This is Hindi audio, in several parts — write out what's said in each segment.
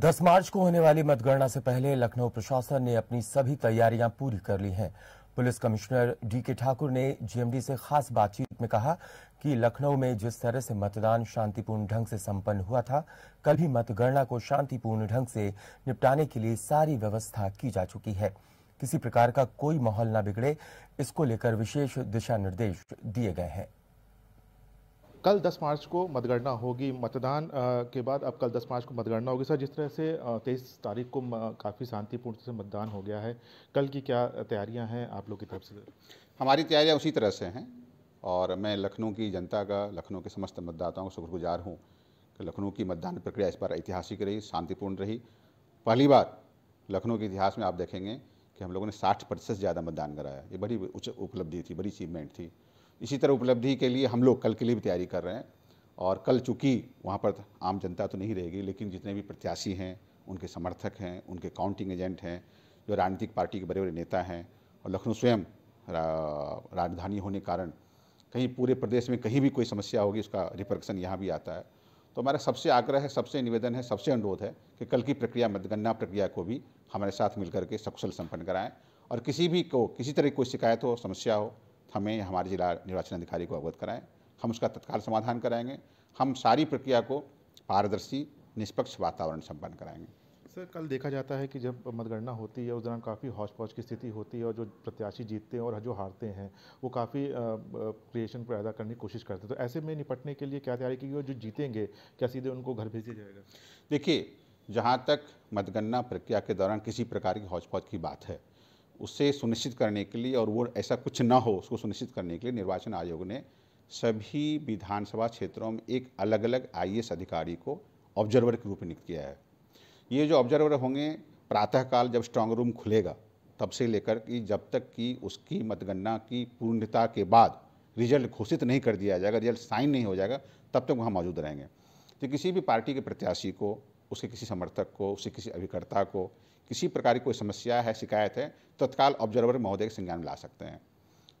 10 मार्च को होने वाली मतगणना से पहले लखनऊ प्रशासन ने अपनी सभी तैयारियां पूरी कर ली हैं पुलिस कमिश्नर डीके ठाकुर ने जीएमडी से खास बातचीत में कहा कि लखनऊ में जिस तरह से मतदान शांतिपूर्ण ढंग से संपन्न हुआ था कल भी मतगणना को शांतिपूर्ण ढंग से निपटाने के लिए सारी व्यवस्था की जा चुकी है किसी प्रकार का कोई माहौल न बिगड़े इसको लेकर विशेष दिशा निर्देश दिए गए हैं कल 10 मार्च को मतगणना होगी मतदान के बाद अब कल 10 मार्च को मतगणना होगी सर जिस तरह से तेईस तारीख को काफ़ी शांतिपूर्ण से मतदान हो गया है कल की क्या तैयारियां हैं आप लोग की तरफ से हमारी तैयारियां उसी तरह से हैं और मैं लखनऊ की जनता का लखनऊ के समस्त मतदाताओं का शुक्रगुजार हूँ कि लखनऊ की मतदान प्रक्रिया इस बार ऐतिहासिक रही शांतिपूर्ण रही पहली बार लखनऊ के इतिहास में आप देखेंगे कि हम लोगों ने साठ प्रतिशत ज़्यादा मतदान कराया ये बड़ी उच्च उपलब्धि थी बड़ी अचीवमेंट थी इसी तरह उपलब्धि के लिए हम लोग कल के लिए भी तैयारी कर रहे हैं और कल चूंकि वहाँ पर आम जनता तो नहीं रहेगी लेकिन जितने भी प्रत्याशी हैं उनके समर्थक हैं उनके काउंटिंग एजेंट हैं जो राजनीतिक पार्टी के बड़े बड़े नेता हैं और लखनऊ स्वयं राजधानी होने के कारण कहीं पूरे प्रदेश में कहीं भी कोई समस्या होगी उसका रिप्रक्शन यहाँ भी आता है तो हमारा सबसे आग्रह है सबसे निवेदन है सबसे अनुरोध है कि कल की प्रक्रिया मतगणना प्रक्रिया को भी हमारे साथ मिलकर के सकुशल संपन्न कराएं और किसी भी को किसी तरह की कोई शिकायत हो समस्या हो हमें हमारे जिला निर्वाचन अधिकारी को अवगत कराएं हम उसका तत्काल समाधान कराएंगे हम सारी प्रक्रिया को पारदर्शी निष्पक्ष वातावरण संपन्न कराएंगे सर कल देखा जाता है कि जब मतगणना होती है उस दौरान काफ़ी हौच पौच की स्थिति होती है और जो प्रत्याशी जीतते हैं और जो हारते हैं वो काफ़ी क्रिएशन पैदा करने की कोशिश करते हैं तो ऐसे में निपटने के लिए क्या तैयारी की और जो जीतेंगे क्या सीधे उनको घर भेजा जाएगा देखिए जहाँ तक मतगणना प्रक्रिया के दौरान किसी प्रकार की हौच पौज की बात है उसे सुनिश्चित करने के लिए और वो ऐसा कुछ ना हो उसको सुनिश्चित करने के लिए निर्वाचन आयोग ने सभी विधानसभा क्षेत्रों में एक अलग अलग आई अधिकारी को ऑब्जर्वर के रूप में नियुक्त किया है ये जो ऑब्जर्वर होंगे प्रातःकाल जब स्ट्रांग रूम खुलेगा तब से लेकर कि जब तक कि उसकी मतगणना की पूर्णता के बाद रिजल्ट घोषित नहीं कर दिया जाएगा रिजल्ट साइन नहीं हो जाएगा तब तक वहाँ मौजूद रहेंगे तो किसी भी पार्टी के प्रत्याशी को उसके किसी समर्थक को उसके किसी अभिकर्ता को किसी प्रकार की कोई समस्या है शिकायत है तत्काल ऑब्जर्वर महोदय के संज्ञान में ला सकते हैं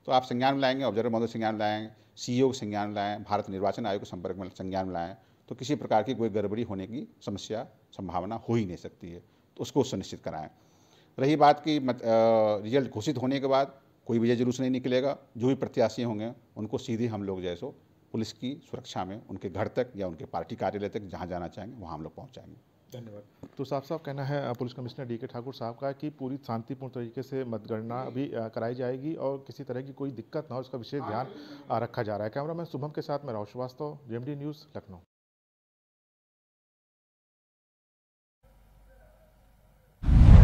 तो आप संज्ञान में लाएंगे ऑब्जर्वर महोदय संज्ञान लाएँ सी ओ संज्ञान लाएँ भारत निर्वाचन आयोग के संपर्क में संज्ञान में लाएँ तो किसी प्रकार की कोई गड़बड़ी होने की समस्या संभावना हो ही नहीं सकती है तो उसको सुनिश्चित कराएँ रही बात की रिजल्ट घोषित होने के बाद कोई विजय जुलूस नहीं निकलेगा जो भी प्रत्याशी होंगे उनको सीधे हम लोग जैसो पुलिस की सुरक्षा में उनके घर तक या उनके पार्टी कार्यालय तक जहाँ जाना चाहेंगे वहाँ हम लोग पहुँचाएंगे धन्यवाद तो साफ साफ कहना है पुलिस कमिश्नर डी के ठाकुर साहब का कि पूरी शांतिपूर्ण तरीके से मतगणना अभी कराई जाएगी और किसी तरह की कोई दिक्कत ना हो इसका विशेष ध्यान रखा जा रहा है कैमरामैन शुभम के साथ मैं राव श्रीवास्तव जेएमडी न्यूज़ लखनऊ